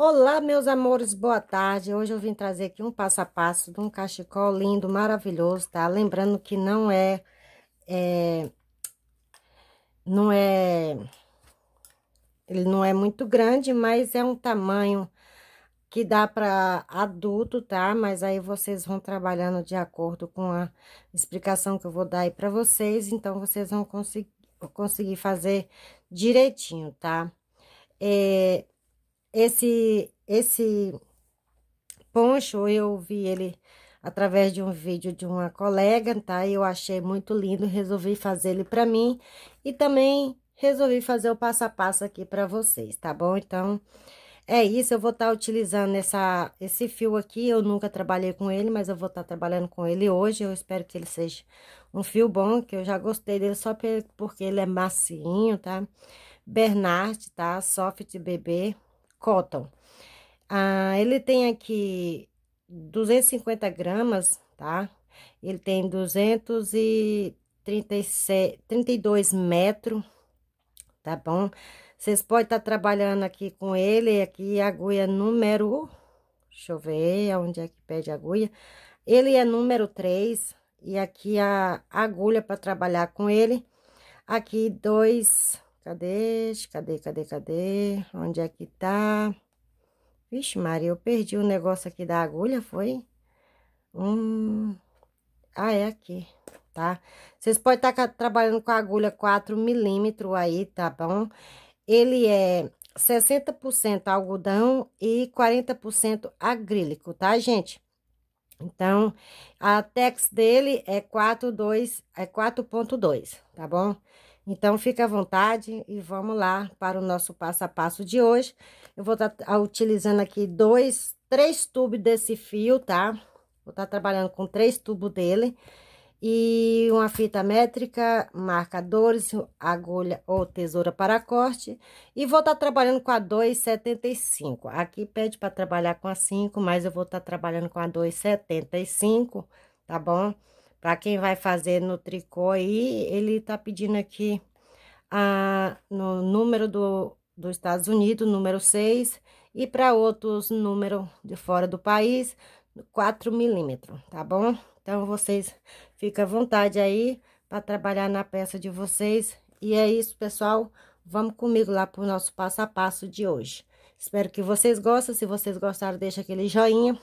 Olá, meus amores, boa tarde. Hoje eu vim trazer aqui um passo a passo de um cachecol lindo, maravilhoso, tá? Lembrando que não é... é não é... Ele não é muito grande, mas é um tamanho que dá para adulto, tá? Mas aí vocês vão trabalhando de acordo com a explicação que eu vou dar aí para vocês. Então, vocês vão conseguir, conseguir fazer direitinho, tá? É, esse, esse poncho, eu vi ele através de um vídeo de uma colega, tá? Eu achei muito lindo, resolvi fazer ele pra mim. E também resolvi fazer o passo a passo aqui pra vocês, tá bom? Então, é isso, eu vou estar tá utilizando essa, esse fio aqui, eu nunca trabalhei com ele, mas eu vou estar tá trabalhando com ele hoje. Eu espero que ele seja um fio bom, que eu já gostei dele só porque ele é macinho, tá? Bernard, tá? Soft bebê, cotton. Ah, ele tem aqui 250 gramas, tá? Ele tem 237, 32 metros, tá bom? Vocês podem estar tá trabalhando aqui com ele, aqui agulha número... Deixa eu ver onde é que pede agulha. Ele é número 3, e aqui a agulha para trabalhar com ele. Aqui, dois Cadê? Cadê? Cadê? Cadê? Onde é que tá? Vixe, Maria, eu perdi o negócio aqui da agulha, foi? Hum... Ah, é aqui, tá? Vocês podem estar tá trabalhando com a agulha 4 milímetros aí, tá bom? Ele é 60% algodão e 40% agrílico, tá, gente? Então, a tex dele é 4.2, é 4.2, tá bom? Então, fica à vontade e vamos lá para o nosso passo a passo de hoje. Eu vou estar tá, tá utilizando aqui dois, três tubos desse fio, tá? Vou estar tá trabalhando com três tubos dele. E uma fita métrica, marcadores, agulha ou tesoura para corte. E vou estar tá trabalhando com a 2,75. Aqui pede para trabalhar com a 5, mas eu vou estar tá trabalhando com a 2,75, tá bom? Tá bom? Para quem vai fazer no tricô aí, ele tá pedindo aqui a, no número do, dos Estados Unidos, número 6, e para outros, número de fora do país, 4 milímetros, tá bom? Então, vocês ficam à vontade aí para trabalhar na peça de vocês. E é isso, pessoal. Vamos comigo lá para o nosso passo a passo de hoje. Espero que vocês gostem. Se vocês gostaram, deixa aquele joinha.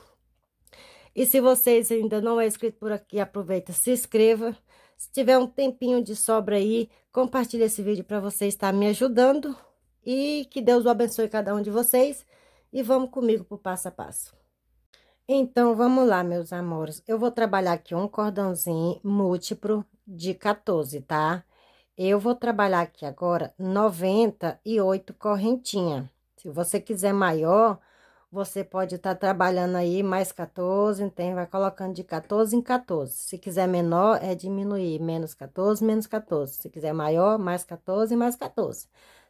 E se vocês ainda não é inscrito por aqui, aproveita, se inscreva. Se tiver um tempinho de sobra aí, compartilhe esse vídeo para você estar me ajudando. E que Deus o abençoe cada um de vocês. E vamos comigo para o passo a passo. Então, vamos lá, meus amores. Eu vou trabalhar aqui um cordãozinho múltiplo de 14, tá? Eu vou trabalhar aqui agora 98 correntinha. Se você quiser maior, você pode estar tá trabalhando aí mais 14, então vai colocando de 14 em 14. Se quiser menor, é diminuir, menos 14, menos 14. Se quiser maior, mais 14, mais 14,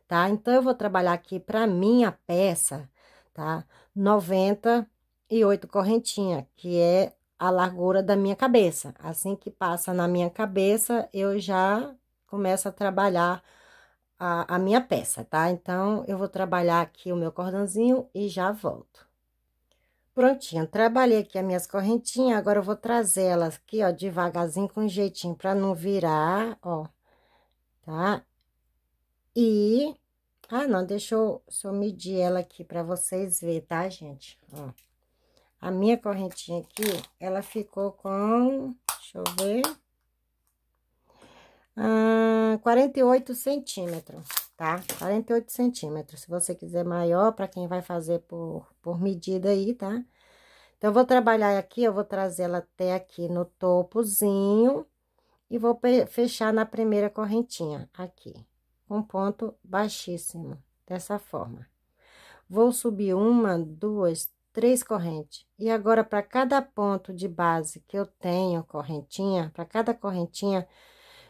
tá? Então, eu vou trabalhar aqui para minha peça, tá? 98 correntinha, que é a largura da minha cabeça. Assim que passa na minha cabeça, eu já começo a trabalhar a, a minha peça, tá? Então, eu vou trabalhar aqui o meu cordãozinho e já volto. Prontinho, trabalhei aqui as minhas correntinhas, agora eu vou trazer las aqui, ó, devagarzinho, com jeitinho, pra não virar, ó, tá? E... Ah, não, deixa eu, deixa eu medir ela aqui pra vocês verem, tá, gente? Ó, a minha correntinha aqui, ela ficou com... Deixa eu ver hum, ah, 48 centímetros, tá? 48 centímetros, se você quiser maior, para quem vai fazer por, por medida aí, tá? Então, eu vou trabalhar aqui, eu vou trazer ela até aqui no topozinho e vou fechar na primeira correntinha, aqui, um ponto baixíssimo, dessa forma. Vou subir uma, duas, três correntes. E agora, para cada ponto de base que eu tenho correntinha, para cada correntinha,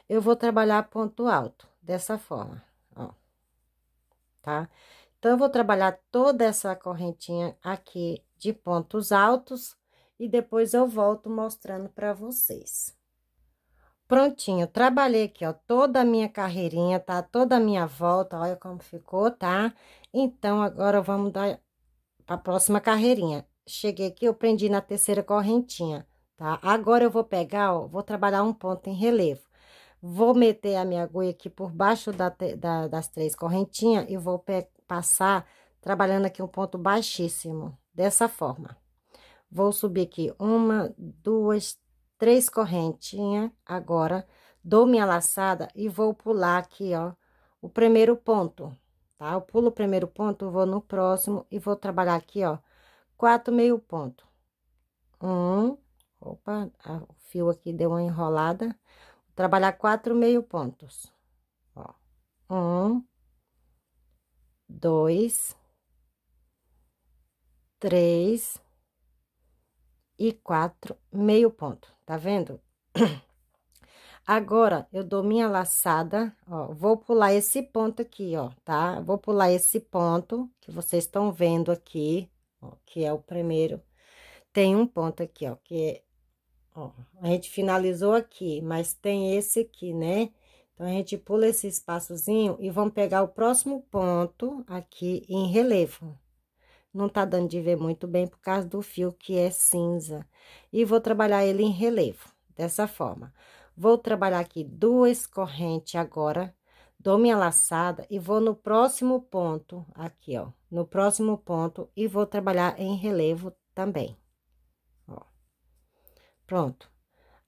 eu vou trabalhar ponto alto, dessa forma, ó, tá? Então, eu vou trabalhar toda essa correntinha aqui de pontos altos e depois eu volto mostrando para vocês. Prontinho, trabalhei aqui, ó, toda a minha carreirinha, tá? Toda a minha volta, olha como ficou, tá? Então, agora vamos dar para a próxima carreirinha. Cheguei aqui, eu prendi na terceira correntinha, tá? Agora eu vou pegar, ó, vou trabalhar um ponto em relevo. Vou meter a minha agulha aqui por baixo da, da, das três correntinhas e vou passar trabalhando aqui um ponto baixíssimo, dessa forma. Vou subir aqui uma, duas, três correntinhas, agora dou minha laçada e vou pular aqui, ó, o primeiro ponto, tá? Eu pulo o primeiro ponto, vou no próximo e vou trabalhar aqui, ó, quatro meio ponto. Um, opa, o fio aqui deu uma enrolada trabalhar quatro meio pontos. Ó, um, dois, três e quatro meio ponto, tá vendo? Agora, eu dou minha laçada, ó, vou pular esse ponto aqui, ó, tá? Vou pular esse ponto que vocês estão vendo aqui, ó, que é o primeiro. Tem um ponto aqui, ó, que é Ó, a gente finalizou aqui, mas tem esse aqui, né? Então, a gente pula esse espaçozinho e vamos pegar o próximo ponto aqui em relevo. Não tá dando de ver muito bem por causa do fio que é cinza. E vou trabalhar ele em relevo, dessa forma. Vou trabalhar aqui duas correntes agora, dou minha laçada e vou no próximo ponto aqui, ó. No próximo ponto e vou trabalhar em relevo também. Pronto.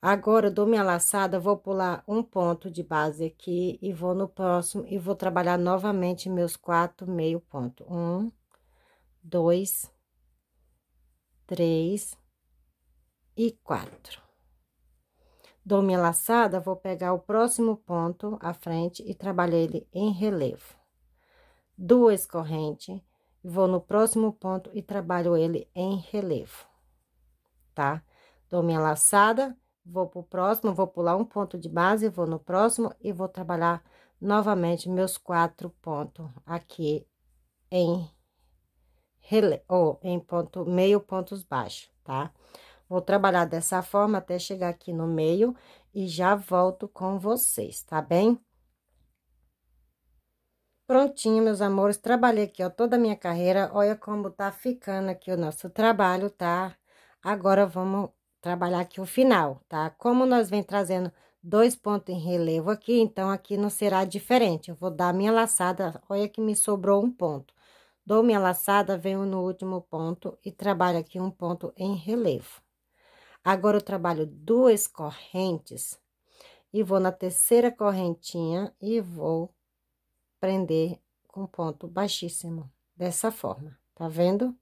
Agora eu dou minha laçada, vou pular um ponto de base aqui e vou no próximo e vou trabalhar novamente meus quatro meio ponto. Um, dois, três e quatro. Dou minha laçada, vou pegar o próximo ponto à frente e trabalhar ele em relevo. Duas correntes, vou no próximo ponto e trabalho ele em relevo, tá? Dou minha laçada, vou pro próximo, vou pular um ponto de base, vou no próximo e vou trabalhar novamente meus quatro pontos aqui em ou em ponto meio pontos baixos, tá? Vou trabalhar dessa forma até chegar aqui no meio e já volto com vocês, tá bem? Prontinho, meus amores, trabalhei aqui, ó, toda a minha carreira, olha como tá ficando aqui o nosso trabalho, tá? Agora, vamos trabalhar aqui o final, tá? Como nós vem trazendo dois pontos em relevo aqui, então aqui não será diferente. Eu vou dar minha laçada, olha que me sobrou um ponto. Dou minha laçada, venho no último ponto e trabalho aqui um ponto em relevo. Agora, eu trabalho duas correntes e vou na terceira correntinha e vou prender com ponto baixíssimo, dessa forma, tá vendo?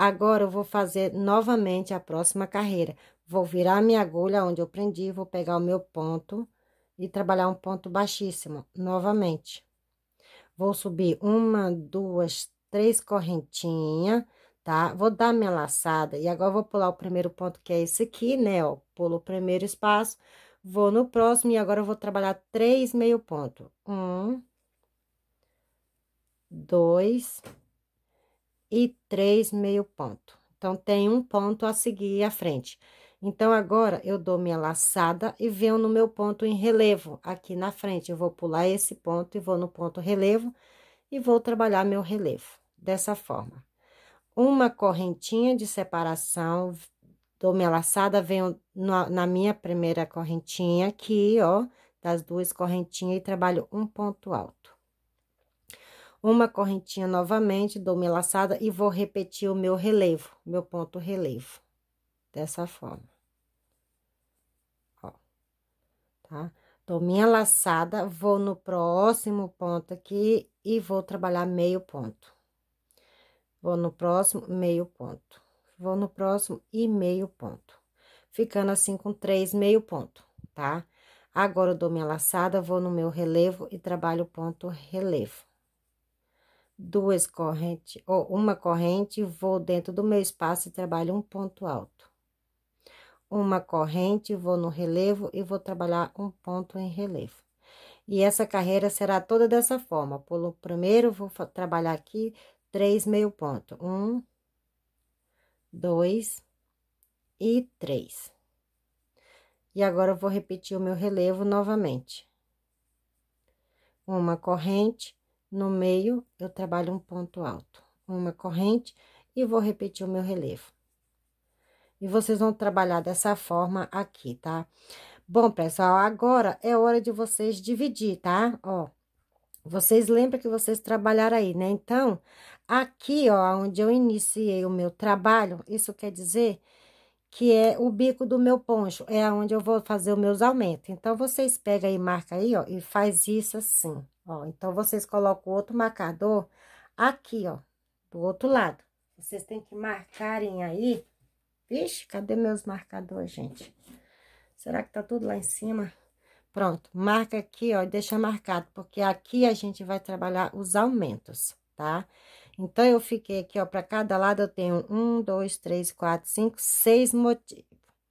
Agora eu vou fazer novamente a próxima carreira. Vou virar minha agulha onde eu prendi, vou pegar o meu ponto e trabalhar um ponto baixíssimo novamente. Vou subir uma, duas, três correntinhas, tá? Vou dar minha laçada e agora vou pular o primeiro ponto que é esse aqui, né? Ó, pulo o primeiro espaço, vou no próximo e agora eu vou trabalhar três meio ponto. Um, dois, e três meio ponto. Então, tem um ponto a seguir à frente. Então, agora, eu dou minha laçada e venho no meu ponto em relevo aqui na frente. Eu vou pular esse ponto e vou no ponto relevo e vou trabalhar meu relevo dessa forma. Uma correntinha de separação, dou minha laçada, venho na, minha primeira correntinha aqui, ó, das duas correntinhas e trabalho um ponto alto uma correntinha novamente, dou minha laçada e vou repetir o meu relevo, meu ponto relevo, dessa forma. Ó, tá? Dou minha laçada, vou no próximo ponto aqui e vou trabalhar meio ponto. Vou no próximo, meio ponto. Vou no próximo e meio ponto. Ficando assim com três meio ponto, tá? Agora, eu dou minha laçada, vou no meu relevo e trabalho o ponto relevo duas correntes ou uma corrente, vou dentro do meu espaço e trabalho um ponto alto. Uma corrente, vou no relevo e vou trabalhar um ponto em relevo. E essa carreira será toda dessa forma. Pulo primeiro, vou trabalhar aqui três meio ponto. Um, dois e três. E agora, eu vou repetir o meu relevo novamente. Uma corrente, no meio, eu trabalho um ponto alto, uma corrente e vou repetir o meu relevo. E vocês vão trabalhar dessa forma aqui, tá? Bom, pessoal, agora é hora de vocês dividir, tá? Ó, vocês lembram que vocês trabalharam aí, né? Então, aqui, ó, onde eu iniciei o meu trabalho, isso quer dizer que é o bico do meu poncho, é onde eu vou fazer os meus aumentos. Então, vocês pegam e marca aí, ó, e faz isso assim. Ó, então, vocês colocam o outro marcador aqui, ó, do outro lado. Vocês têm que marcarem aí. Vixe, cadê meus marcadores, gente? Será que tá tudo lá em cima? Pronto, marca aqui, ó, e deixa marcado, porque aqui a gente vai trabalhar os aumentos, tá? Então, eu fiquei aqui, ó, pra cada lado eu tenho um, dois, três, quatro, cinco, seis motivos,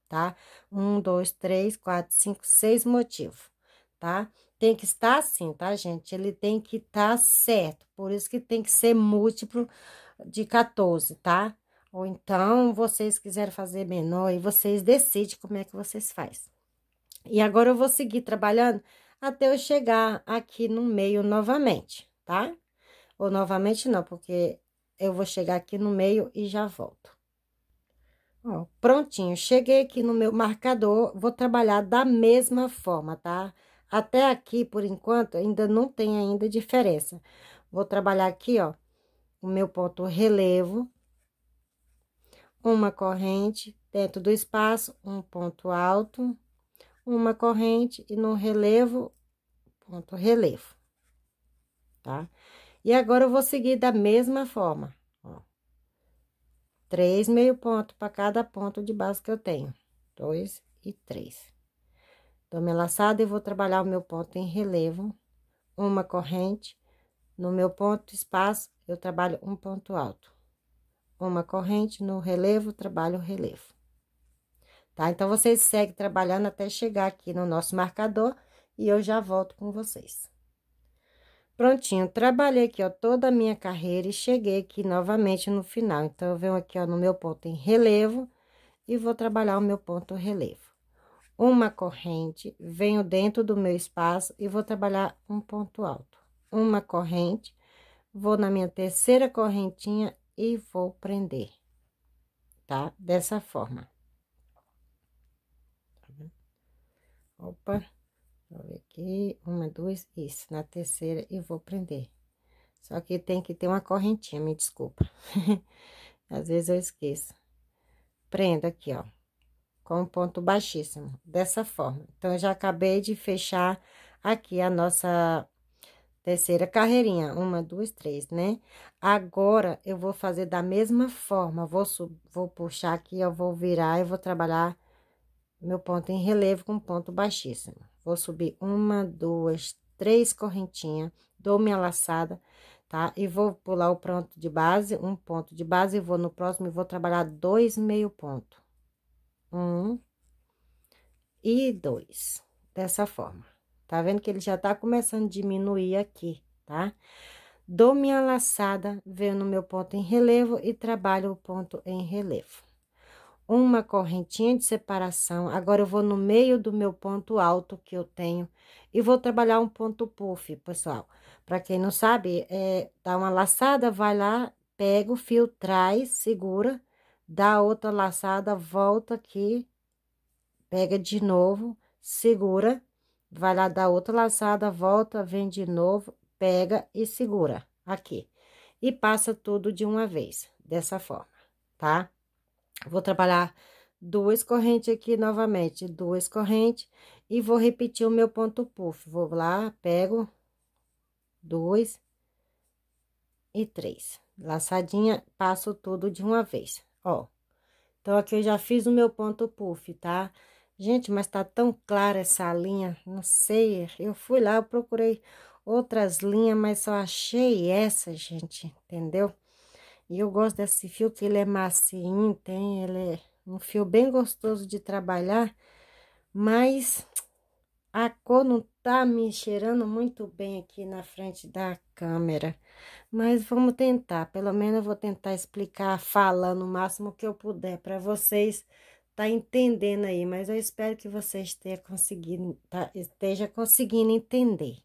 tá? Um, dois, três, quatro, cinco, seis motivos, tá? Tá? tem que estar assim, tá, gente? Ele tem que estar tá certo, por isso que tem que ser múltiplo de 14, tá? Ou então, vocês quiserem fazer menor e vocês decidem como é que vocês faz. E agora, eu vou seguir trabalhando até eu chegar aqui no meio novamente, tá? Ou novamente não, porque eu vou chegar aqui no meio e já volto. Ó, prontinho, cheguei aqui no meu marcador, vou trabalhar da mesma forma, tá? Tá? Até aqui, por enquanto, ainda não tem ainda diferença. Vou trabalhar aqui, ó, o meu ponto relevo, uma corrente dentro do espaço, um ponto alto, uma corrente e no relevo, ponto relevo, tá? E agora eu vou seguir da mesma forma, ó. Três meio ponto para cada ponto de base que eu tenho, dois e três. Dou minha laçada e vou trabalhar o meu ponto em relevo, uma corrente. No meu ponto espaço, eu trabalho um ponto alto. Uma corrente, no relevo, trabalho o relevo. Tá? Então, vocês seguem trabalhando até chegar aqui no nosso marcador e eu já volto com vocês. Prontinho, trabalhei aqui, ó, toda a minha carreira e cheguei aqui novamente no final. Então, eu venho aqui, ó, no meu ponto em relevo e vou trabalhar o meu ponto relevo uma corrente, venho dentro do meu espaço e vou trabalhar um ponto alto. Uma corrente, vou na minha terceira correntinha e vou prender, tá? Dessa forma. Tá Opa, vou ver aqui, uma, duas, isso, na terceira e vou prender. Só que tem que ter uma correntinha, me desculpa. Às vezes eu esqueço. Prenda aqui, ó com um ponto baixíssimo, dessa forma. Então, eu já acabei de fechar aqui a nossa terceira carreirinha, uma, duas, três, né? Agora, eu vou fazer da mesma forma, vou, vou puxar aqui, eu vou virar e vou trabalhar meu ponto em relevo com ponto baixíssimo. Vou subir uma, duas, três correntinhas, dou minha laçada, tá? E vou pular o ponto de base, um ponto de base, e vou no próximo e vou trabalhar dois meio ponto um e dois, dessa forma. Tá vendo que ele já tá começando a diminuir aqui, tá? Dou minha laçada, venho no meu ponto em relevo e trabalho o ponto em relevo. Uma correntinha de separação, agora eu vou no meio do meu ponto alto que eu tenho e vou trabalhar um ponto puff, pessoal. Para quem não sabe, é, dá uma laçada, vai lá, pega o fio, traz, segura dá outra laçada, volta aqui, pega de novo, segura, vai lá dar outra laçada, volta, vem de novo, pega e segura aqui. E passa tudo de uma vez, dessa forma, tá? Vou trabalhar duas correntes aqui novamente, duas correntes, e vou repetir o meu ponto puff. Vou lá, pego dois e três. Laçadinha, passo tudo de uma vez. Ó, então aqui eu já fiz o meu ponto puff, tá? Gente, mas tá tão clara essa linha, não sei. Eu fui lá, eu procurei outras linhas, mas só achei essa, gente, entendeu? E eu gosto desse fio que ele é macio, tem, ele é um fio bem gostoso de trabalhar, mas a cor não tá me cheirando muito bem aqui na frente da câmera, mas vamos tentar, pelo menos eu vou tentar explicar falando o máximo que eu puder para vocês tá entendendo aí, mas eu espero que vocês tenha conseguido, tá, esteja conseguindo entender.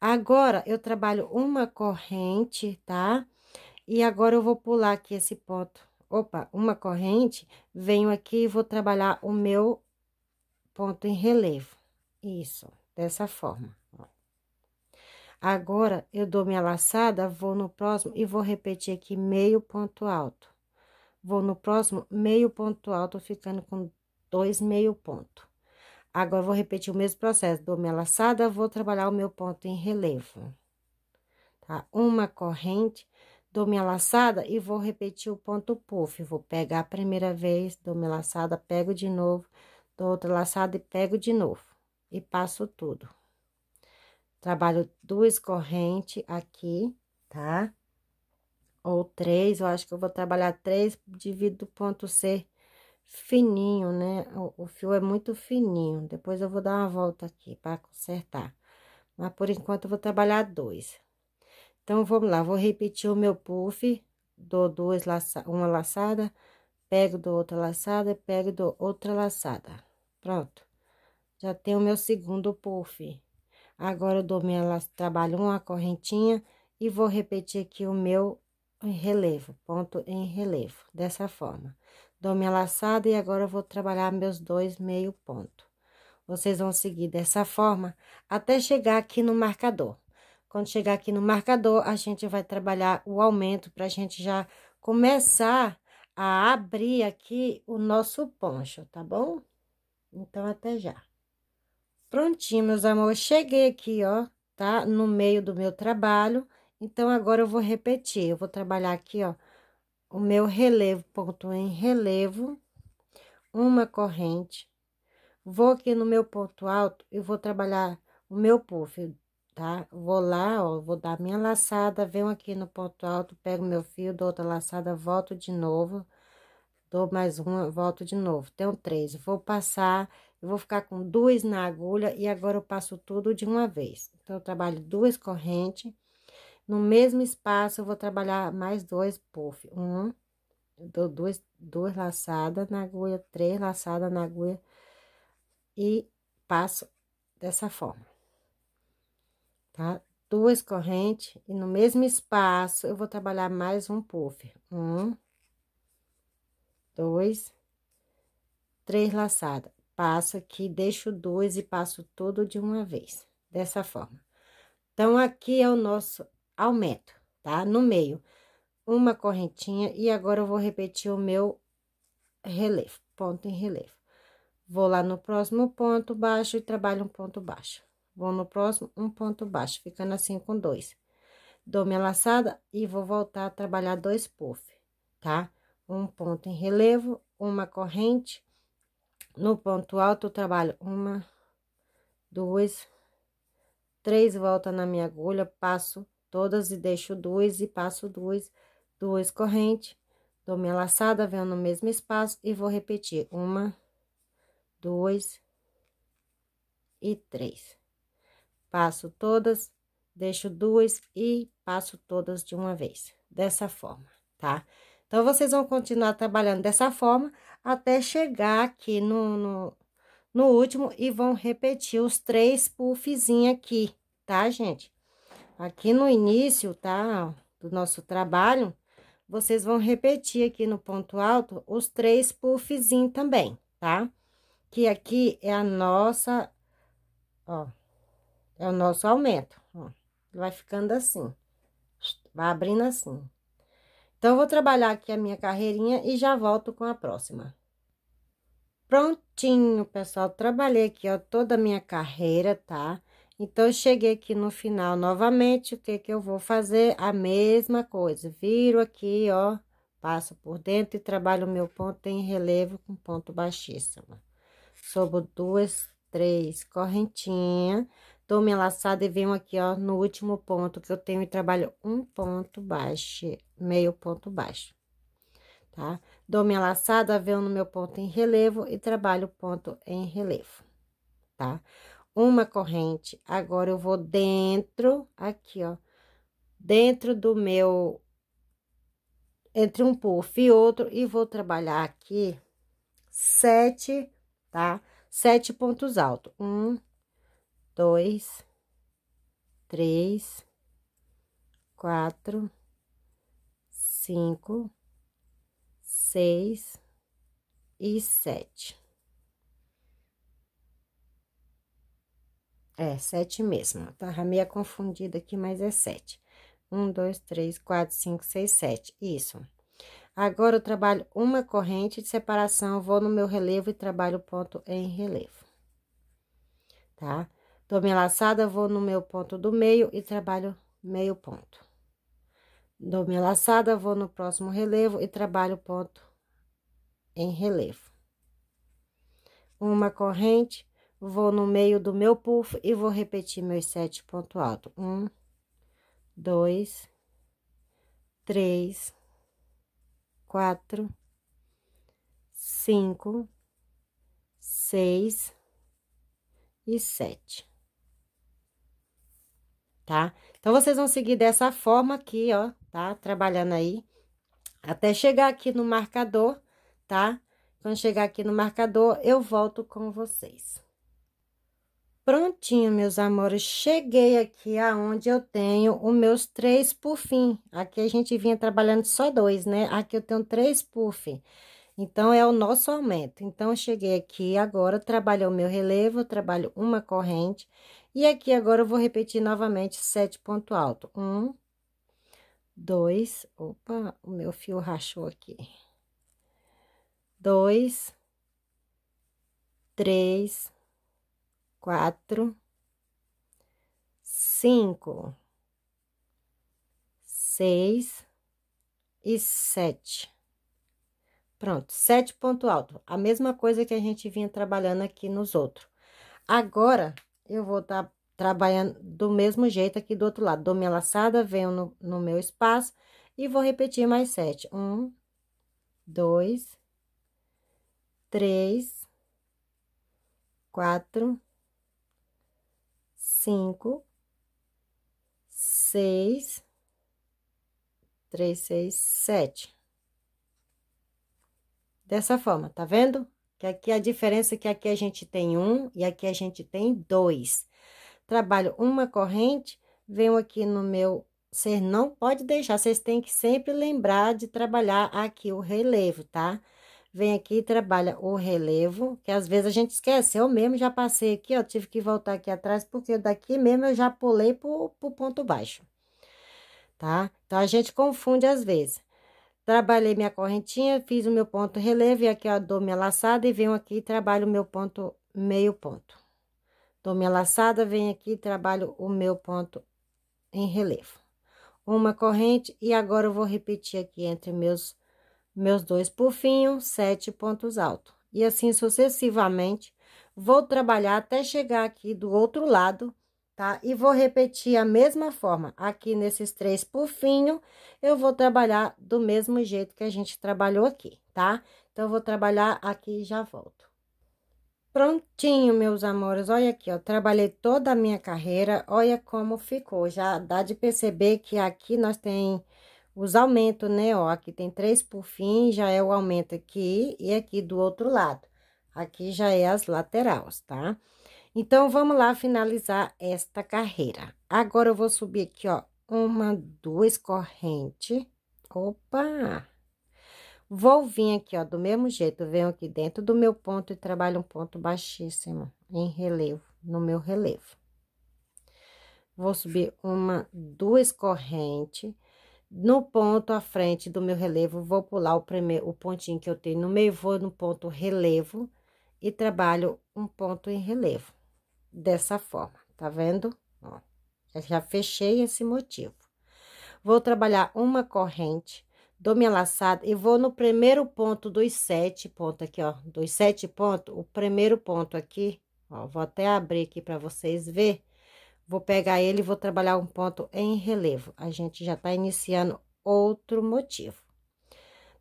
Agora, eu trabalho uma corrente, tá? E agora eu vou pular aqui esse ponto. Opa, uma corrente, venho aqui e vou trabalhar o meu ponto em relevo. Isso, dessa forma. Agora, eu dou minha laçada, vou no próximo e vou repetir aqui meio ponto alto. Vou no próximo meio ponto alto, ficando com dois meio ponto. Agora, vou repetir o mesmo processo, dou minha laçada, vou trabalhar o meu ponto em relevo. Tá? Uma corrente, dou minha laçada e vou repetir o ponto puff. Vou pegar a primeira vez, dou minha laçada, pego de novo, dou outra laçada e pego de novo e passo tudo. Trabalho duas correntes aqui, tá? Ou três, eu acho que eu vou trabalhar três, devido o ponto C fininho, né? O, o fio é muito fininho, depois eu vou dar uma volta aqui para consertar. Mas por enquanto eu vou trabalhar dois. Então, vamos lá, vou repetir o meu puff, dou duas laça uma laçada, pego, do outra laçada, pego, do outra laçada. Pronto. Já tenho meu segundo puff. Agora eu dou minha trabalho uma correntinha e vou repetir aqui o meu relevo, ponto em relevo, dessa forma. Dou minha laçada e agora eu vou trabalhar meus dois meio ponto. Vocês vão seguir dessa forma até chegar aqui no marcador. Quando chegar aqui no marcador, a gente vai trabalhar o aumento para a gente já começar a abrir aqui o nosso poncho, tá bom? Então, até já. Prontinho, meus amores, cheguei aqui, ó, tá? No meio do meu trabalho. Então, agora eu vou repetir. Eu vou trabalhar aqui, ó, o meu relevo, ponto em relevo, uma corrente. Vou aqui no meu ponto alto e vou trabalhar o meu puff, tá? Vou lá, ó, vou dar minha laçada, venho aqui no ponto alto, pego meu fio, dou outra laçada, volto de novo, dou mais uma, volto de novo. Tenho três, vou passar eu vou ficar com dois na agulha e agora eu passo tudo de uma vez. Então, eu trabalho duas correntes. No mesmo espaço, eu vou trabalhar mais dois puff. Um, dou dois, duas laçadas na agulha, três laçadas na agulha e passo dessa forma. Tá? Duas correntes e no mesmo espaço, eu vou trabalhar mais um puff. Um, dois, três laçadas passo aqui, deixo dois e passo todo de uma vez, dessa forma. Então, aqui é o nosso aumento, tá? No meio, uma correntinha e agora eu vou repetir o meu relevo, ponto em relevo. Vou lá no próximo ponto baixo e trabalho um ponto baixo. Vou no próximo, um ponto baixo, ficando assim com dois. Dou minha laçada e vou voltar a trabalhar dois puff, tá? Um ponto em relevo, uma corrente no ponto alto, eu trabalho uma, duas, três voltas na minha agulha, passo todas e deixo duas e passo duas, duas correntes, dou minha laçada, venho no mesmo espaço e vou repetir uma, duas e três. Passo todas, deixo duas e passo todas de uma vez, dessa forma, tá? Então, vocês vão continuar trabalhando dessa forma até chegar aqui no, no, no último e vão repetir os três puffzinhos aqui, tá, gente? Aqui no início, tá, do nosso trabalho, vocês vão repetir aqui no ponto alto os três puffzinhos também, tá? Que aqui é a nossa, ó, é o nosso aumento, ó. Vai ficando assim, vai abrindo assim. Então, eu vou trabalhar aqui a minha carreirinha e já volto com a próxima. Prontinho, pessoal. Trabalhei aqui, ó, toda a minha carreira, tá? Então, eu cheguei aqui no final novamente. O que que eu vou fazer? A mesma coisa. Viro aqui, ó, passo por dentro e trabalho o meu ponto em relevo com ponto baixíssimo. Sobo duas, três correntinha dou minha laçada e venho aqui, ó, no último ponto que eu tenho e trabalho um ponto baixo, meio ponto baixo, tá? Dou minha laçada, venho no meu ponto em relevo e trabalho ponto em relevo, tá? Uma corrente, agora eu vou dentro, aqui, ó, dentro do meu, entre um puff e outro, e vou trabalhar aqui sete, tá? Sete pontos altos. Um, dois, três, quatro, cinco, seis e sete. É, sete mesmo. Tava meio confundida aqui, mas é sete. Um, dois, três, quatro, cinco, seis, sete. Isso. Agora, eu trabalho uma corrente de separação, vou no meu relevo e trabalho o ponto em relevo. Tá? minha laçada, vou no meu ponto do meio e trabalho meio ponto. Dou minha laçada, vou no próximo relevo e trabalho ponto em relevo. Uma corrente, vou no meio do meu puff e vou repetir meus sete pontos alto. Um, dois, três, quatro, cinco, seis e sete tá? Então, vocês vão seguir dessa forma aqui, ó, tá? Trabalhando aí, até chegar aqui no marcador, tá? Quando chegar aqui no marcador, eu volto com vocês. Prontinho, meus amores, cheguei aqui aonde eu tenho os meus três puffin. Aqui a gente vinha trabalhando só dois, né? Aqui eu tenho três puff. Então, é o nosso aumento. Então, cheguei aqui agora, trabalho o meu relevo, trabalho uma corrente e aqui agora eu vou repetir novamente sete ponto alto. Um, dois, opa, o meu fio rachou aqui. Dois, três, quatro, cinco, seis e sete. Pronto, sete ponto alto. A mesma coisa que a gente vinha trabalhando aqui nos outros. Agora, eu vou estar tá trabalhando do mesmo jeito aqui do outro lado. Dou minha laçada, venho no, no meu espaço e vou repetir mais sete. Um, dois, três, quatro, cinco, seis, três, seis, sete. Dessa forma, tá vendo? Que aqui a diferença é que aqui a gente tem um e aqui a gente tem dois. Trabalho uma corrente, venho aqui no meu... Vocês não pode deixar, vocês têm que sempre lembrar de trabalhar aqui o relevo, tá? Vem aqui e trabalha o relevo, que às vezes a gente esquece. Eu mesmo já passei aqui, ó, tive que voltar aqui atrás, porque daqui mesmo eu já pulei pro, pro ponto baixo, tá? Então, a gente confunde às vezes. Trabalhei minha correntinha, fiz o meu ponto relevo, e aqui ó, dou minha laçada e venho aqui e trabalho o meu ponto meio ponto. Dou minha laçada, venho aqui e trabalho o meu ponto em relevo. Uma corrente e agora eu vou repetir aqui entre meus, meus dois pufinhos, sete pontos altos. E assim sucessivamente, vou trabalhar até chegar aqui do outro lado tá? E vou repetir a mesma forma. Aqui nesses três pufinhos, eu vou trabalhar do mesmo jeito que a gente trabalhou aqui, tá? Então, eu vou trabalhar aqui e já volto. Prontinho, meus amores. Olha aqui, ó. Trabalhei toda a minha carreira. Olha como ficou. Já dá de perceber que aqui nós tem os aumentos, né? Ó, aqui tem três pufinhos, já é o aumento aqui e aqui do outro lado. Aqui já é as laterais, tá? Tá? Então, vamos lá finalizar esta carreira. Agora, eu vou subir aqui, ó, uma, duas correntes. Opa! Vou vir aqui, ó, do mesmo jeito, venho aqui dentro do meu ponto e trabalho um ponto baixíssimo em relevo, no meu relevo. Vou subir uma, duas correntes. No ponto à frente do meu relevo, vou pular o primeiro, o pontinho que eu tenho no meio, vou no ponto relevo e trabalho um ponto em relevo dessa forma, tá vendo? Ó, já fechei esse motivo. Vou trabalhar uma corrente, dou minha laçada e vou no primeiro ponto dos sete pontos aqui, ó. Dos sete pontos, o primeiro ponto aqui, ó, vou até abrir aqui para vocês ver. Vou pegar ele e vou trabalhar um ponto em relevo. A gente já tá iniciando outro motivo,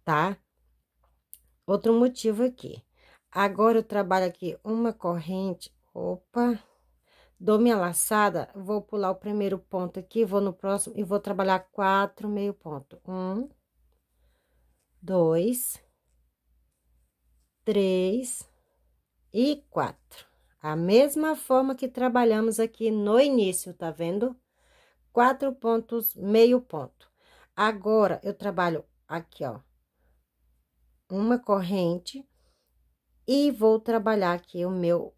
tá? Outro motivo aqui. Agora, eu trabalho aqui uma corrente Opa! Dou minha laçada, vou pular o primeiro ponto aqui, vou no próximo e vou trabalhar quatro meio ponto. Um, dois, três e quatro. A mesma forma que trabalhamos aqui no início, tá vendo? Quatro pontos, meio ponto. Agora, eu trabalho aqui, ó, uma corrente e vou trabalhar aqui o meu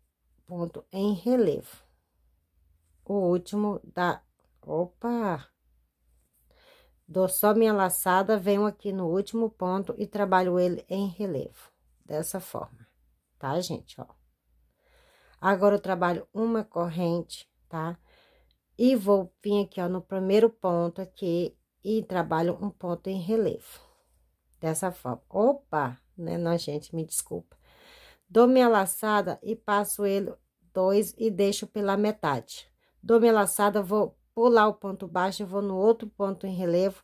ponto em relevo. O último da... Opa! Dou só minha laçada, venho aqui no último ponto e trabalho ele em relevo. Dessa forma, tá, gente? Ó. Agora, eu trabalho uma corrente, tá? E vou vir aqui, ó, no primeiro ponto aqui e trabalho um ponto em relevo. Dessa forma. Opa! Né? Não, gente, me desculpa. Dou minha laçada e passo ele dois e deixo pela metade. Dou minha laçada, vou pular o ponto baixo, vou no outro ponto em relevo,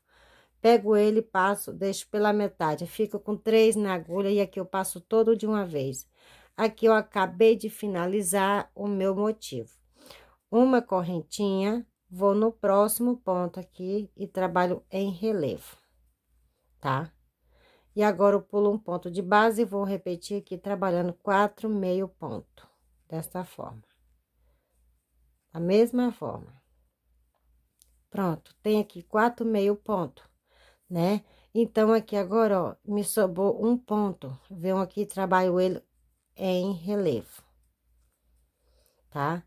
pego ele, passo, deixo pela metade. Fico com três na agulha e aqui eu passo todo de uma vez. Aqui eu acabei de finalizar o meu motivo. Uma correntinha, vou no próximo ponto aqui e trabalho em relevo, tá? E agora eu pulo um ponto de base e vou repetir aqui trabalhando quatro meio ponto, desta forma. a mesma forma. Pronto, tem aqui quatro meio ponto, né? Então, aqui agora, ó, me sobrou um ponto. Venho aqui trabalho ele em relevo, tá?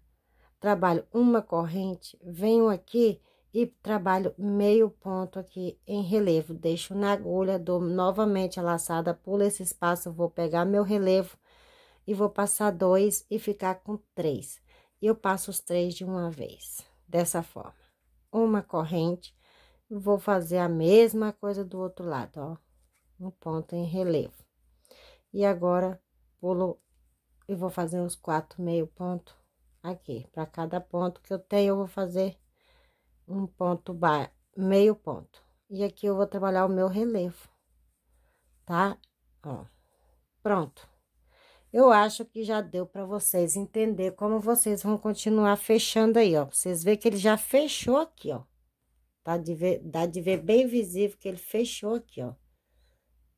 Trabalho uma corrente, venho aqui e trabalho meio ponto aqui em relevo. Deixo na agulha, dou novamente a laçada, pulo esse espaço, vou pegar meu relevo e vou passar dois e ficar com três. E eu passo os três de uma vez, dessa forma. Uma corrente, vou fazer a mesma coisa do outro lado, ó. Um ponto em relevo. E agora, pulo e vou fazer os quatro meio ponto aqui. Para cada ponto que eu tenho, eu vou fazer um ponto bar meio ponto. E aqui eu vou trabalhar o meu relevo, tá? Ó, pronto. Eu acho que já deu para vocês entender como vocês vão continuar fechando aí, ó. Vocês vê que ele já fechou aqui, ó. Tá de ver, dá de ver bem visível que ele fechou aqui, ó.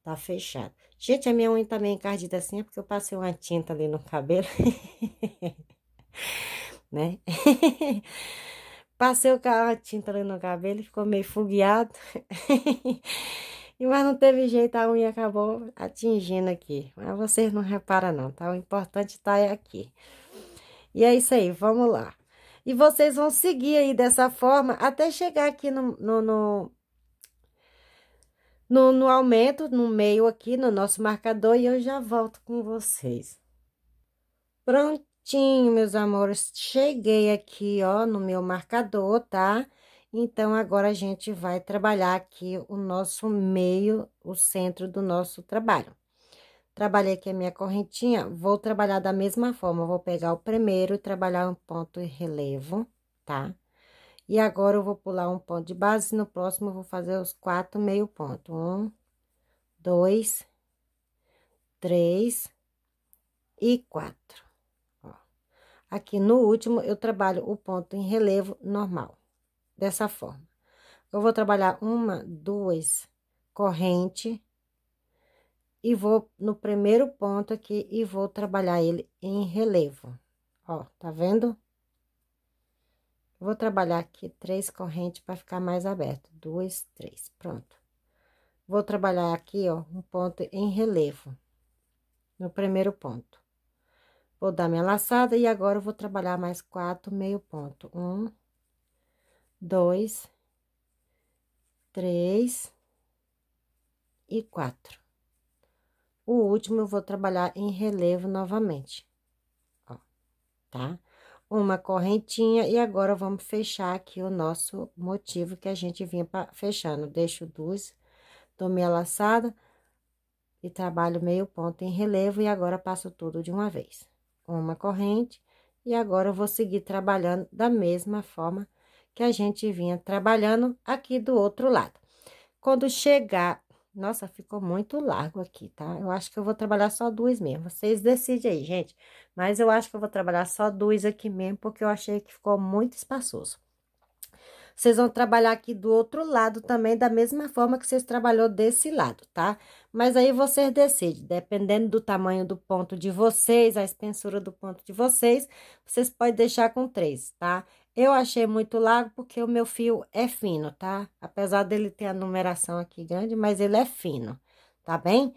Tá fechado. Gente, a minha unha também tá encardida assim, é porque eu passei uma tinta ali no cabelo. né? Passei o carro, a tinta ali no cabelo, ficou meio fogueado. Mas não teve jeito, a unha acabou atingindo aqui. Mas vocês não reparam não, tá? O importante tá é aqui. E é isso aí, vamos lá. E vocês vão seguir aí dessa forma até chegar aqui no, no, no, no, no aumento, no meio aqui, no nosso marcador. E eu já volto com vocês. Pronto Prontinho, meus amores. Cheguei aqui, ó, no meu marcador, tá? Então, agora a gente vai trabalhar aqui o nosso meio, o centro do nosso trabalho. Trabalhei aqui a minha correntinha, vou trabalhar da mesma forma. Vou pegar o primeiro, trabalhar um ponto e relevo, tá? E agora, eu vou pular um ponto de base, no próximo eu vou fazer os quatro meio ponto. Um, dois, três e quatro. Aqui no último, eu trabalho o ponto em relevo normal, dessa forma. Eu vou trabalhar uma, duas corrente e vou no primeiro ponto aqui e vou trabalhar ele em relevo. Ó, tá vendo? Vou trabalhar aqui três correntes para ficar mais aberto. Duas, três, pronto. Vou trabalhar aqui, ó, um ponto em relevo no primeiro ponto. Vou dar minha laçada e agora eu vou trabalhar mais quatro meio ponto. Um, dois, três e quatro. O último eu vou trabalhar em relevo novamente. Ó, tá? Uma correntinha e agora vamos fechar aqui o nosso motivo que a gente vinha fechando. Deixo duas, dou minha laçada e trabalho meio ponto em relevo e agora passo tudo de uma vez com uma corrente e agora eu vou seguir trabalhando da mesma forma que a gente vinha trabalhando aqui do outro lado. Quando chegar... Nossa, ficou muito largo aqui, tá? Eu acho que eu vou trabalhar só duas mesmo. Vocês decidem aí, gente. Mas eu acho que eu vou trabalhar só duas aqui mesmo, porque eu achei que ficou muito espaçoso. Vocês vão trabalhar aqui do outro lado também, da mesma forma que vocês trabalhou desse lado, tá? Mas aí vocês decidem, dependendo do tamanho do ponto de vocês, a espessura do ponto de vocês, vocês podem deixar com três, tá? Eu achei muito largo porque o meu fio é fino, tá? Apesar dele ter a numeração aqui grande, mas ele é fino, tá bem?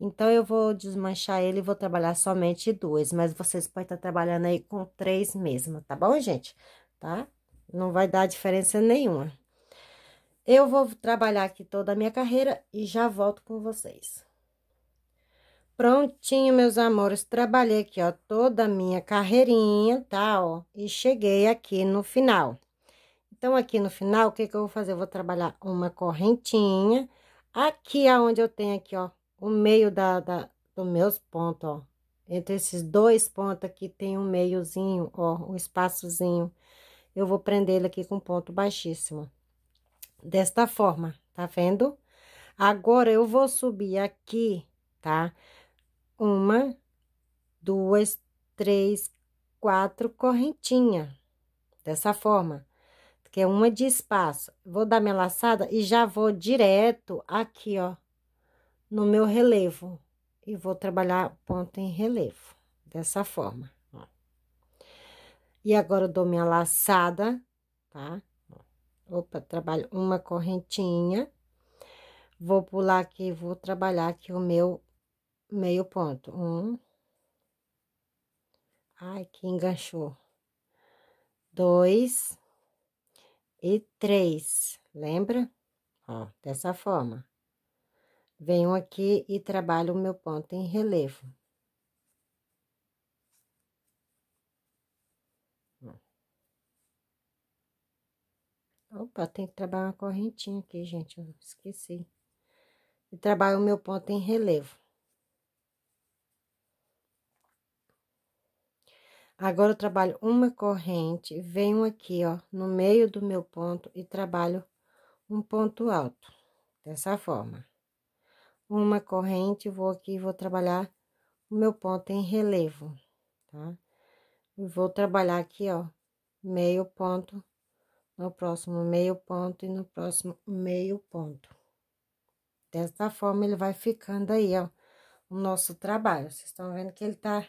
Então, eu vou desmanchar ele e vou trabalhar somente dois, mas vocês podem estar trabalhando aí com três mesmo, tá bom, gente? Tá? não vai dar diferença nenhuma. Eu vou trabalhar aqui toda a minha carreira e já volto com vocês. Prontinho, meus amores, trabalhei aqui, ó, toda a minha carreirinha, tá, ó, e cheguei aqui no final. Então, aqui no final, o que que eu vou fazer? Eu vou trabalhar uma correntinha, aqui aonde é eu tenho aqui, ó, o meio da, da dos meus pontos, ó. Entre esses dois pontos aqui tem um meiozinho, ó, um espaçozinho eu vou prender ele aqui com ponto baixíssimo. Desta forma, tá vendo? Agora, eu vou subir aqui, tá? Uma, duas, três, quatro correntinhas, Dessa forma, que é uma de espaço. Vou dar minha laçada e já vou direto aqui, ó, no meu relevo. E vou trabalhar ponto em relevo, dessa forma. E agora dou minha laçada, tá? Opa, trabalho uma correntinha. Vou pular aqui, vou trabalhar aqui o meu meio ponto. Um. Ai, que enganchou. Dois. E três. Lembra? Ó, dessa forma. Venho aqui e trabalho o meu ponto em relevo. Opa, tem que trabalhar uma correntinha aqui, gente. Eu esqueci. E trabalho o meu ponto em relevo. Agora, eu trabalho uma corrente, venho aqui, ó, no meio do meu ponto e trabalho um ponto alto. Dessa forma. Uma corrente, vou aqui e vou trabalhar o meu ponto em relevo, tá? E vou trabalhar aqui, ó, meio ponto no próximo meio ponto e no próximo meio ponto. Desta forma, ele vai ficando aí, ó, o nosso trabalho. Vocês estão vendo que ele tá...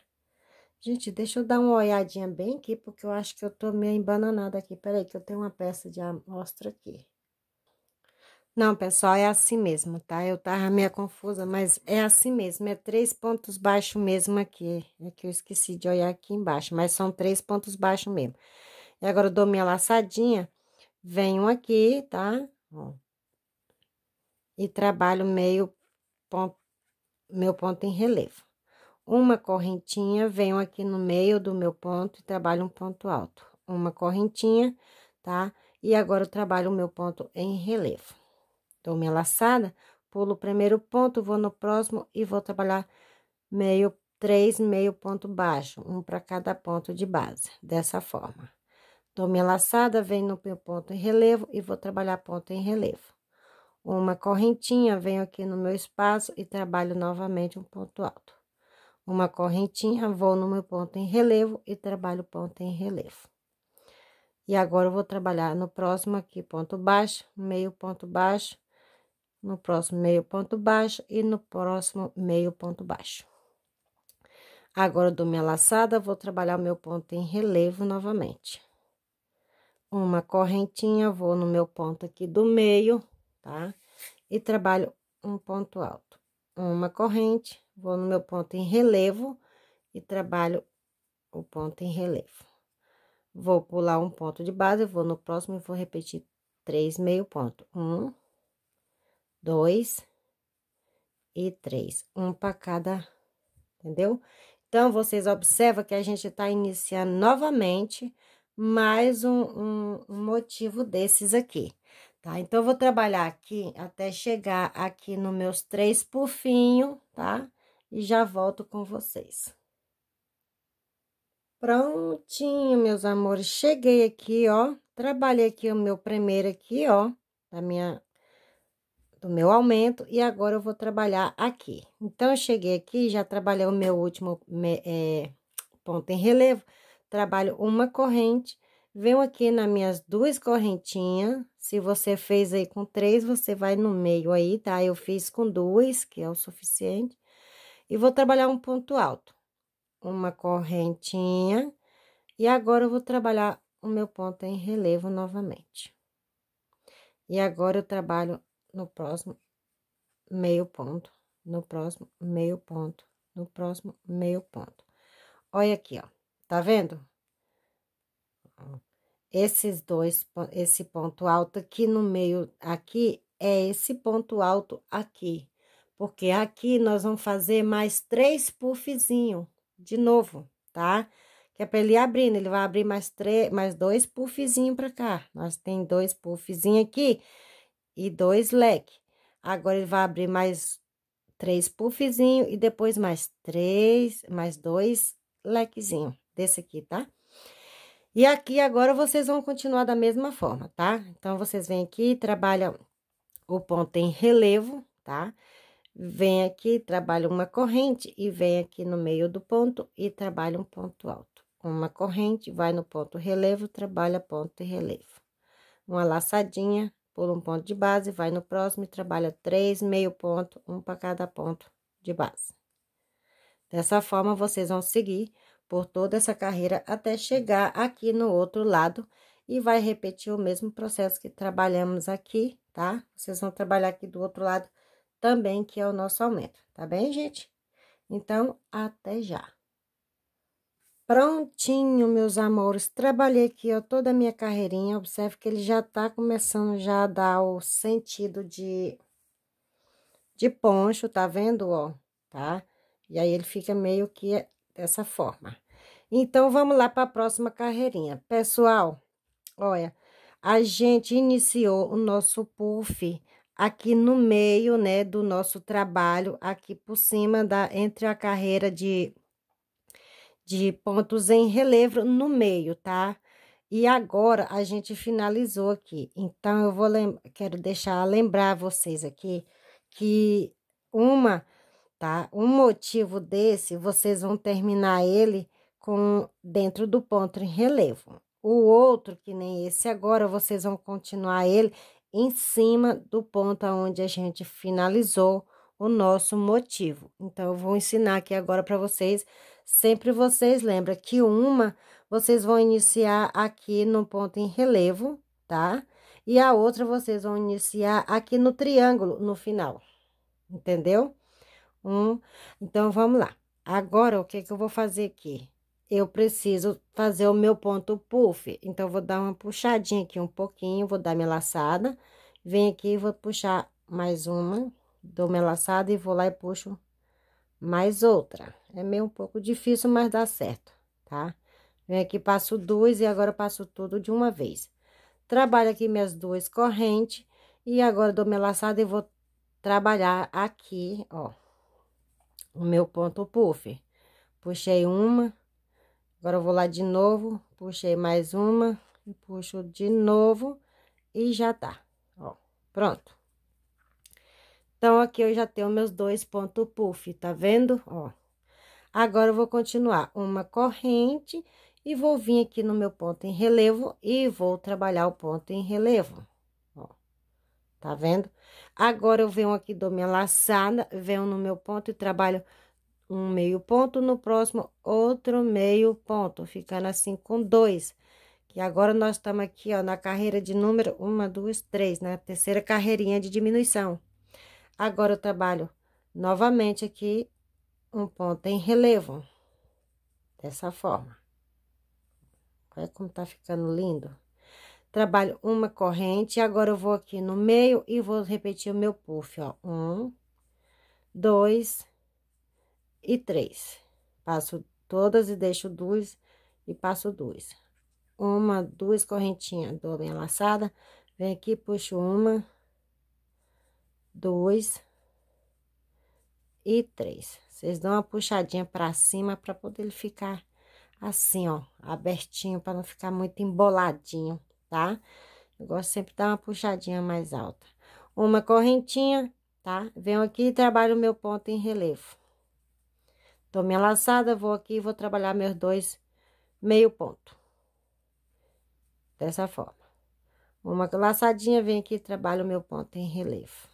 Gente, deixa eu dar uma olhadinha bem aqui, porque eu acho que eu tô meio embananada aqui. Peraí, que eu tenho uma peça de amostra aqui. Não, pessoal, é assim mesmo, tá? Eu tava meio confusa, mas é assim mesmo. É três pontos baixos mesmo aqui. É que eu esqueci de olhar aqui embaixo, mas são três pontos baixos mesmo. E agora eu dou minha laçadinha venho aqui, tá? Ó. E trabalho meio ponto, meu ponto em relevo. Uma correntinha, venho aqui no meio do meu ponto e trabalho um ponto alto. Uma correntinha, tá? E agora eu trabalho o meu ponto em relevo. Dou minha laçada, pulo o primeiro ponto, vou no próximo e vou trabalhar meio, três meio ponto baixo, um para cada ponto de base, dessa forma. Dou minha laçada, venho no meu ponto em relevo e vou trabalhar ponto em relevo. Uma correntinha, venho aqui no meu espaço e trabalho novamente um ponto alto. Uma correntinha, vou no meu ponto em relevo e trabalho ponto em relevo. E agora eu vou trabalhar no próximo aqui ponto baixo, meio ponto baixo, no próximo meio ponto baixo e no próximo meio ponto baixo. Agora eu dou minha laçada, vou trabalhar o meu ponto em relevo novamente uma correntinha, vou no meu ponto aqui do meio, tá? E trabalho um ponto alto. Uma corrente, vou no meu ponto em relevo e trabalho o ponto em relevo. Vou pular um ponto de base, vou no próximo e vou repetir três meio ponto. Um, dois e três. Um para cada, entendeu? Então, vocês observam que a gente tá iniciando novamente mais um, um, um motivo desses aqui, tá? Então, eu vou trabalhar aqui até chegar aqui nos meus três pufinhos, tá? E já volto com vocês. Prontinho, meus amores, cheguei aqui, ó, trabalhei aqui o meu primeiro aqui, ó, da minha, do meu aumento, e agora eu vou trabalhar aqui. Então, eu cheguei aqui, já trabalhei o meu último é, ponto em relevo, trabalho uma corrente, venho aqui nas minhas duas correntinhas. Se você fez aí com três, você vai no meio aí, tá? Eu fiz com duas, que é o suficiente. E vou trabalhar um ponto alto. Uma correntinha. E agora eu vou trabalhar o meu ponto em relevo novamente. E agora eu trabalho no próximo meio ponto, no próximo meio ponto, no próximo meio ponto. Olha aqui, ó. Tá vendo? Esses dois, esse ponto alto aqui no meio, aqui, é esse ponto alto aqui. Porque aqui nós vamos fazer mais três puffzinho, de novo, tá? Que é pra ele ir abrindo, ele vai abrir mais, três, mais dois puffzinho pra cá. Nós tem dois puffzinho aqui e dois leque. Agora, ele vai abrir mais três puffzinho e depois mais três, mais dois lequezinho desse aqui, tá? E aqui agora vocês vão continuar da mesma forma, tá? Então, vocês vêm aqui, trabalham o ponto em relevo, tá? Vem aqui, trabalha uma corrente e vem aqui no meio do ponto e trabalha um ponto alto. Uma corrente, vai no ponto relevo, trabalha ponto e relevo. Uma laçadinha, pula um ponto de base, vai no próximo e trabalha três meio ponto, um para cada ponto de base. Dessa forma, vocês vão seguir por toda essa carreira até chegar aqui no outro lado e vai repetir o mesmo processo que trabalhamos aqui, tá? Vocês vão trabalhar aqui do outro lado também, que é o nosso aumento, tá bem, gente? Então, até já. Prontinho, meus amores, trabalhei aqui, ó, toda a minha carreirinha, observe que ele já tá começando já a dar o sentido de, de poncho, tá vendo, ó, tá? E aí, ele fica meio que dessa forma. Então, vamos lá para a próxima carreirinha. Pessoal, olha, a gente iniciou o nosso puff aqui no meio, né, do nosso trabalho, aqui por cima da, entre a carreira de, de pontos em relevo no meio, tá? E agora a gente finalizou aqui. Então eu vou quero deixar lembrar vocês aqui que uma tá? Um motivo desse, vocês vão terminar ele com dentro do ponto em relevo. O outro, que nem esse agora, vocês vão continuar ele em cima do ponto onde a gente finalizou o nosso motivo. Então, eu vou ensinar aqui agora para vocês. Sempre vocês lembram que uma, vocês vão iniciar aqui no ponto em relevo, tá? E a outra, vocês vão iniciar aqui no triângulo, no final, entendeu? Um. Então, vamos lá. Agora, o que, que eu vou fazer aqui? Eu preciso fazer o meu ponto puff. Então, vou dar uma puxadinha aqui um pouquinho, vou dar minha laçada. Venho aqui, e vou puxar mais uma, dou minha laçada e vou lá e puxo mais outra. É meio um pouco difícil, mas dá certo, tá? Venho aqui, passo duas e agora passo tudo de uma vez. Trabalho aqui minhas duas correntes e agora dou minha laçada e vou trabalhar aqui, ó o meu ponto puff Puxei uma, agora eu vou lá de novo, puxei mais uma, e puxo de novo e já tá, ó, pronto. Então, aqui eu já tenho meus dois pontos puff, tá vendo? Ó, agora eu vou continuar uma corrente e vou vir aqui no meu ponto em relevo e vou trabalhar o ponto em relevo tá vendo? Agora, eu venho aqui, dou minha laçada, venho no meu ponto e trabalho um meio ponto, no próximo, outro meio ponto, ficando assim com dois. E agora, nós estamos aqui, ó, na carreira de número uma, duas, três, na né? terceira carreirinha de diminuição. Agora, eu trabalho novamente aqui um ponto em relevo, dessa forma. Olha como tá ficando lindo trabalho uma corrente. Agora, eu vou aqui no meio e vou repetir o meu puff, ó. Um, dois e três. Passo todas e deixo duas e passo duas. Uma, duas correntinhas, dou minha laçada. Vem aqui, puxo uma, dois e três. Vocês dão uma puxadinha pra cima pra poder ele ficar assim, ó, abertinho, pra não ficar muito emboladinho tá? Eu gosto sempre de dar uma puxadinha mais alta. Uma correntinha, tá? Venho aqui e trabalho o meu ponto em relevo. Tô minha laçada, vou aqui e vou trabalhar meus dois meio ponto. Dessa forma. Uma laçadinha, vem aqui e trabalho o meu ponto em relevo.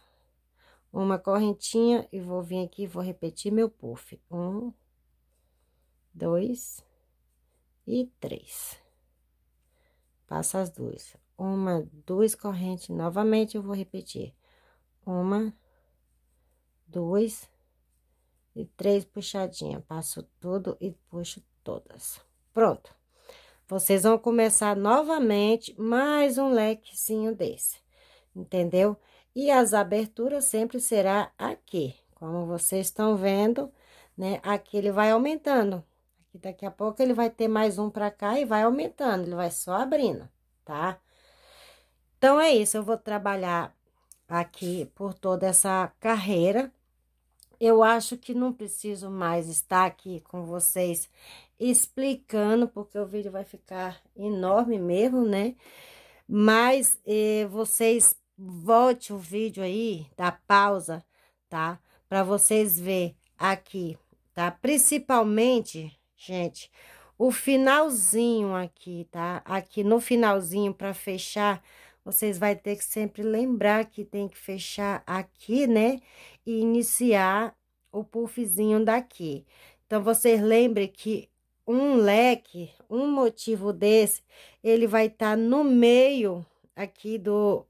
Uma correntinha e vou vir aqui e vou repetir meu puff. Um, dois e três. Passa as duas. Uma, duas correntes. Novamente eu vou repetir. Uma, duas e três puxadinhas. Passo tudo e puxo todas. Pronto. Vocês vão começar novamente mais um lequezinho desse, entendeu? E as aberturas sempre será aqui, como vocês estão vendo, né? Aqui ele vai aumentando, e daqui a pouco ele vai ter mais um pra cá e vai aumentando, ele vai só abrindo, tá? Então, é isso, eu vou trabalhar aqui por toda essa carreira. Eu acho que não preciso mais estar aqui com vocês explicando, porque o vídeo vai ficar enorme mesmo, né? Mas eh, vocês volte o vídeo aí, da pausa, tá? Para vocês ver aqui, tá? Principalmente gente, o finalzinho aqui, tá? Aqui no finalzinho, para fechar, vocês vai ter que sempre lembrar que tem que fechar aqui, né? E iniciar o puffzinho daqui. Então, vocês lembrem que um leque, um motivo desse, ele vai estar tá no meio aqui do,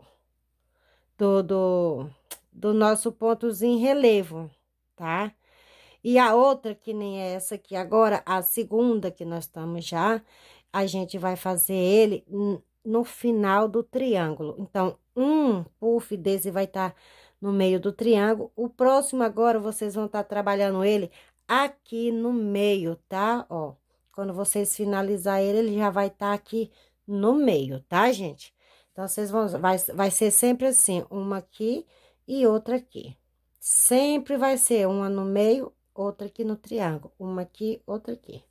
do, do, do nosso pontozinho relevo, Tá? E a outra, que nem é essa aqui agora, a segunda que nós estamos já, a gente vai fazer ele no final do triângulo. Então, um puff desse vai estar tá no meio do triângulo. O próximo agora, vocês vão estar tá trabalhando ele aqui no meio, tá? Ó, quando vocês finalizar ele, ele já vai estar tá aqui no meio, tá, gente? Então, vocês vão, vai, vai ser sempre assim, uma aqui e outra aqui. Sempre vai ser uma no meio outra aqui no triângulo, uma aqui, outra aqui,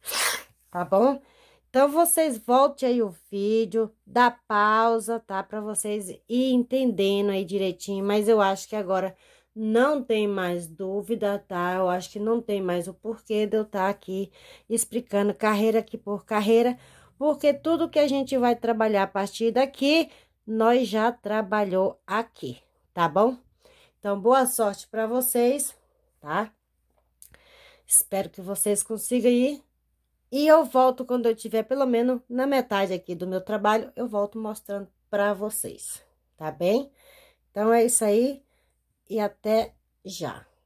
tá bom? Então, vocês voltem aí o vídeo, dá pausa, tá? Pra vocês ir entendendo aí direitinho, mas eu acho que agora não tem mais dúvida, tá? Eu acho que não tem mais o porquê de eu estar tá aqui explicando carreira aqui por carreira, porque tudo que a gente vai trabalhar a partir daqui, nós já trabalhou aqui, tá bom? Então, boa sorte para vocês, tá? Espero que vocês consigam ir. E eu volto quando eu tiver pelo menos na metade aqui do meu trabalho, eu volto mostrando para vocês, tá bem? Então, é isso aí e até já.